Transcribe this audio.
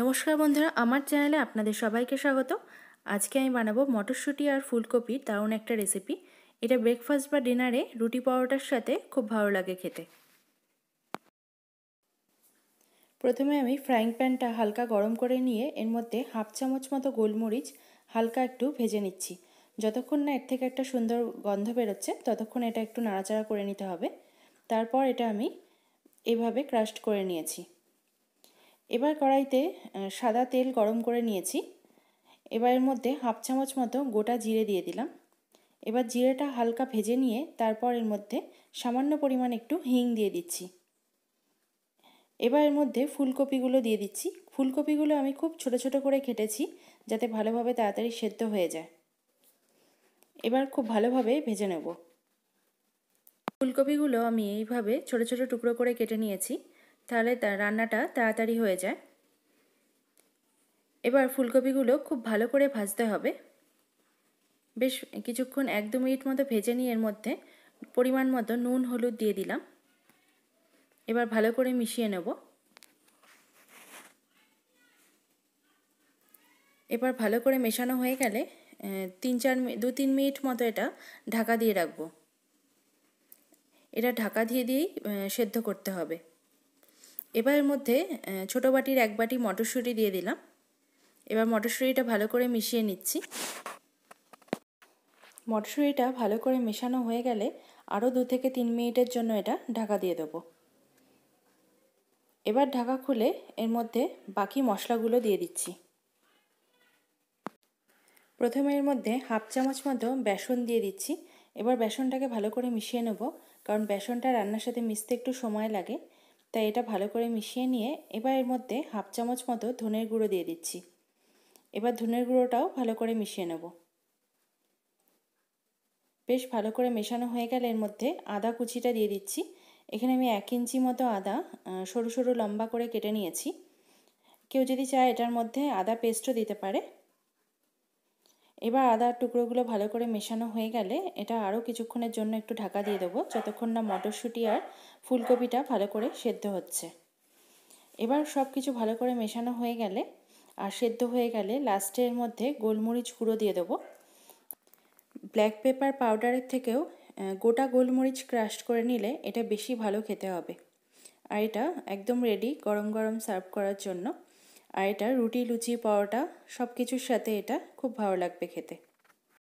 নমস্কার বন্ধুরা আমার চ্যানেলে আপনাদের সবাইকে স্বাগত আজকে আমি বানাবো মটরশুঁটি আর ফুলকপির দারুণ একটা রেসিপি এটা ব্রেকফাস্ট বা ডিনারে রুটি পরোটার সাথে খুব ভালো লাগে খেতে প্রথমে আমি ফ্রাইং প্যানটা হালকা গরম করে নিয়ে এর মধ্যে হাফ চামচ মতো গোলমরিচ হালকা একটু ভেজে নিচ্ছি যতক্ষণ না এর থেকে একটা সুন্দর গন্ধ বেরোচ্ছে ততক্ষণ এটা একটু নাড়াচাড়া করে নিতে হবে তারপর এটা আমি এভাবে ক্রাস্ট করে নিয়েছি এবার কড়াইতে সাদা তেল গরম করে নিয়েছি এবার এর মধ্যে হাফ চামচ মতো গোটা জিরে দিয়ে দিলাম এবার জিরেটা হালকা ভেজে নিয়ে তারপর এর মধ্যে সামান্য পরিমাণ একটু হিং দিয়ে দিচ্ছি এবার এর মধ্যে ফুলকপিগুলো দিয়ে দিচ্ছি ফুলকপিগুলো আমি খুব ছোট ছোট করে কেটেছি যাতে ভালোভাবে তাড়াতাড়ি সেদ্ধ হয়ে যায় এবার খুব ভালোভাবে ভেজে নেব ফুলকপিগুলো আমি এইভাবে ছোট ছোট টুকরো করে কেটে নিয়েছি তাহলে রান্নাটা তাড়াতাড়ি হয়ে যায় এবার ফুলকপিগুলো খুব ভালো করে ভাজতে হবে বেশ কিছুক্ষণ এক দু মিনিট মতো ভেজে নিয়ে এর মধ্যে পরিমাণ মতো নুন হলুদ দিয়ে দিলাম এবার ভালো করে মিশিয়ে নেব এবার ভালো করে মেশানো হয়ে গেলে তিন চার দু তিন মিনিট মতো এটা ঢাকা দিয়ে রাখবো এটা ঢাকা দিয়ে দিয়েই সেদ্ধ করতে হবে এবার এর মধ্যে ছোটো বাটির এক বাটি মটরশুঁটি দিয়ে দিলাম এবার মটরশুঁটিটা ভালো করে মিশিয়ে নিচ্ছি মটরশুঁটিটা ভালো করে মেশানো হয়ে গেলে আরও দু থেকে তিন মিনিটের জন্য এটা ঢাকা দিয়ে দেবো এবার ঢাকা খুলে এর মধ্যে বাকি মশলাগুলো দিয়ে দিচ্ছি প্রথমে এর মধ্যে হাফ চামচ মতো বেসন দিয়ে দিচ্ছি এবার বেসনটাকে ভালো করে মিশিয়ে নেব কারণ বেসনটা রান্নার সাথে মিশতে একটু সময় লাগে তাই এটা ভালো করে মিশিয়ে নিয়ে এবার এর মধ্যে হাফ চামচ মতো ধনের গুঁড়ো দিয়ে দিচ্ছি এবার ধনের গুঁড়োটাও ভালো করে মিশিয়ে নেব বেশ ভালো করে মেশানো হয়ে গেলে এর মধ্যে আদা কুচিটা দিয়ে দিচ্ছি এখানে আমি এক ইঞ্চি মতো আদা সরু সরু লম্বা করে কেটে নিয়েছি কেউ যদি চায় এটার মধ্যে আদা পেস্টও দিতে পারে এবার আদার টুকরোগুলো ভালো করে মেশানো হয়ে গেলে এটা আরও কিছুক্ষণের জন্য একটু ঢাকা দিয়ে দেবো যতক্ষণ না মটরশুঁটি আর ফুলকপিটা ভালো করে সেদ্ধ হচ্ছে এবার সব কিছু ভালো করে মেশানো হয়ে গেলে আর সেদ্ধ হয়ে গেলে লাস্টের মধ্যে গোলমরিচ গুঁড়ো দিয়ে দেবো ব্ল্যাক পেপার পাউডারের থেকেও গোটা গোলমরিচ ক্রাশ করে নিলে এটা বেশি ভালো খেতে হবে আর এটা একদম রেডি গরম গরম সার্ভ করার জন্য আর এটা রুটি লুচি পরোটা সব কিছুর সাথে এটা খুব ভালো লাগবে খেতে